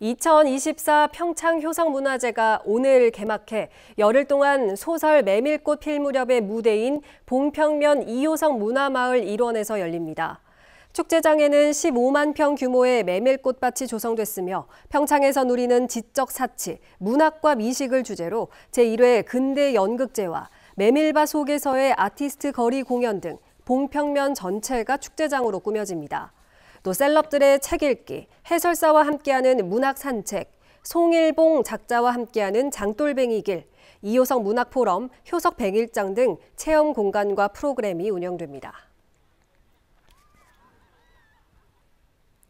2024 평창 효성문화제가 오늘 개막해 열흘 동안 소설 메밀꽃 필 무렵의 무대인 봉평면 이효성 문화마을 일원에서 열립니다. 축제장에는 15만 평 규모의 메밀꽃밭이 조성됐으며 평창에서 누리는 지적 사치, 문학과 미식을 주제로 제1회 근대 연극제와 메밀밭 속에서의 아티스트 거리 공연 등 봉평면 전체가 축제장으로 꾸며집니다. 또 셀럽들의 책 읽기, 해설사와 함께하는 문학 산책, 송일봉 작자와 함께하는 장돌뱅이 길, 이호석 문학 포럼, 효석 백일장 등 체험 공간과 프로그램이 운영됩니다.